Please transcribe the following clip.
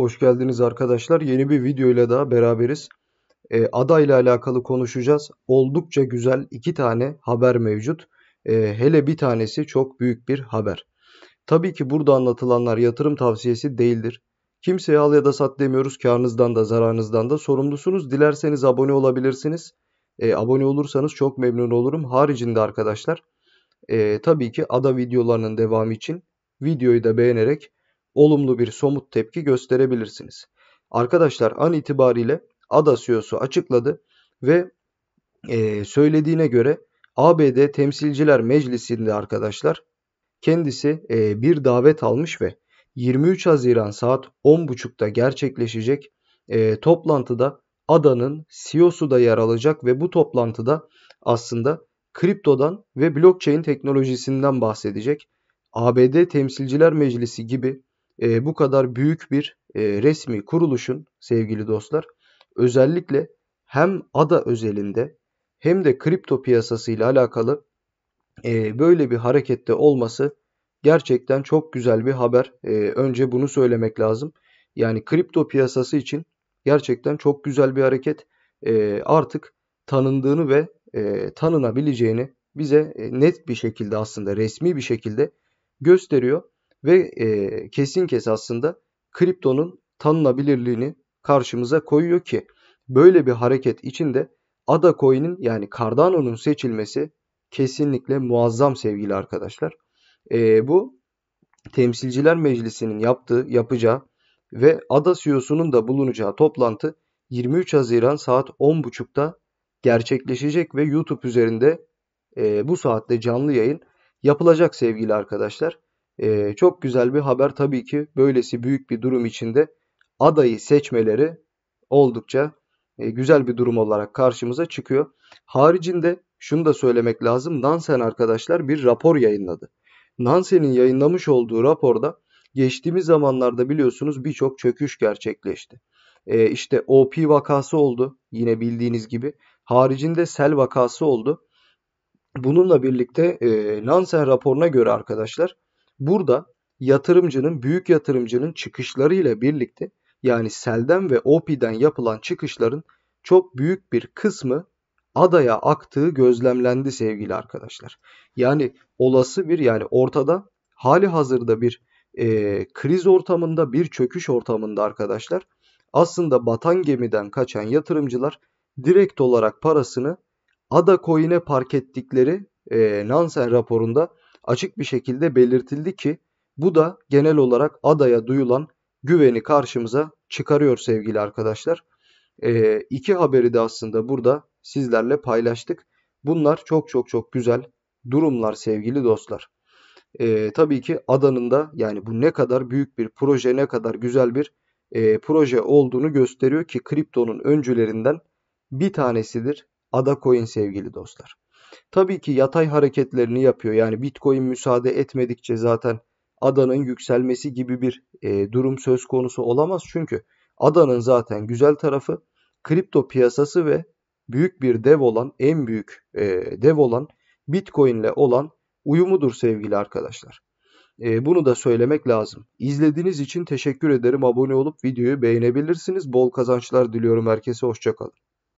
Hoş geldiniz arkadaşlar. Yeni bir video ile daha beraberiz. E, ada ile alakalı konuşacağız. Oldukça güzel iki tane haber mevcut. E, hele bir tanesi çok büyük bir haber. Tabii ki burada anlatılanlar yatırım tavsiyesi değildir. Kimseye al ya da sat demiyoruz. Karnınızdan da zararınızdan da sorumlusunuz. Dilerseniz abone olabilirsiniz. E, abone olursanız çok memnun olurum. Haricinde arkadaşlar e, tabii ki ada videolarının devamı için videoyu da beğenerek olumlu bir somut tepki gösterebilirsiniz. Arkadaşlar an itibariyle ADA CEO'su açıkladı ve e, söylediğine göre ABD Temsilciler Meclisi'nde arkadaşlar kendisi e, bir davet almış ve 23 Haziran saat 10.30'da gerçekleşecek e, toplantıda ADA'nın CEO'su da yer alacak ve bu toplantıda aslında kriptodan ve blockchain teknolojisinden bahsedecek. ABD Temsilciler Meclisi gibi e, bu kadar büyük bir e, resmi kuruluşun sevgili dostlar özellikle hem ada özelinde hem de kripto piyasasıyla alakalı e, böyle bir harekette olması gerçekten çok güzel bir haber. E, önce bunu söylemek lazım. Yani kripto piyasası için gerçekten çok güzel bir hareket. E, artık tanındığını ve e, tanınabileceğini bize e, net bir şekilde aslında resmi bir şekilde gösteriyor ve e, kesin kes aslında kriptonun tanınabilirliğini karşımıza koyuyor ki böyle bir hareket içinde ADA coin'in yani Cardano'nun seçilmesi kesinlikle muazzam sevgili arkadaşlar. E, bu Temsilciler Meclisi'nin yaptığı, yapacağı ve ADA CEO'sunun da bulunacağı toplantı 23 Haziran saat 10.30'da gerçekleşecek ve YouTube üzerinde e, bu saatte canlı yayın yapılacak sevgili arkadaşlar. Ee, çok güzel bir haber tabii ki böylesi büyük bir durum içinde adayı seçmeleri oldukça e, güzel bir durum olarak karşımıza çıkıyor. Haricinde şunu da söylemek lazım. Nansen arkadaşlar bir rapor yayınladı. Nansen'in yayınlamış olduğu raporda geçtiğimiz zamanlarda biliyorsunuz birçok çöküş gerçekleşti. E, işte OP vakası oldu yine bildiğiniz gibi. Haricinde sel vakası oldu. Bununla birlikte e, Nansen raporuna göre arkadaşlar Burada yatırımcının, büyük yatırımcının çıkışları ile birlikte yani Sel'den ve OP'den yapılan çıkışların çok büyük bir kısmı adaya aktığı gözlemlendi sevgili arkadaşlar. Yani olası bir yani ortada hali hazırda bir e, kriz ortamında bir çöküş ortamında arkadaşlar aslında batan gemiden kaçan yatırımcılar direkt olarak parasını ada coin'e park ettikleri e, Nansen raporunda açık bir şekilde belirtildi ki bu da genel olarak adaya duyulan güveni karşımıza çıkarıyor sevgili arkadaşlar. E, iki haberi de aslında burada sizlerle paylaştık. Bunlar çok çok çok güzel durumlar sevgili dostlar. E, tabii ki adanın da yani bu ne kadar büyük bir proje ne kadar güzel bir e, proje olduğunu gösteriyor ki kriptonun öncülerinden bir tanesidir Ada Adacoin sevgili dostlar. Tabii ki yatay hareketlerini yapıyor. Yani Bitcoin müsaade etmedikçe zaten adanın yükselmesi gibi bir e, durum söz konusu olamaz. Çünkü adanın zaten güzel tarafı kripto piyasası ve büyük bir dev olan, en büyük e, dev olan Bitcoin ile olan uyumudur sevgili arkadaşlar. E, bunu da söylemek lazım. İzlediğiniz için teşekkür ederim. Abone olup videoyu beğenebilirsiniz. Bol kazançlar diliyorum herkese. Hoşçakalın.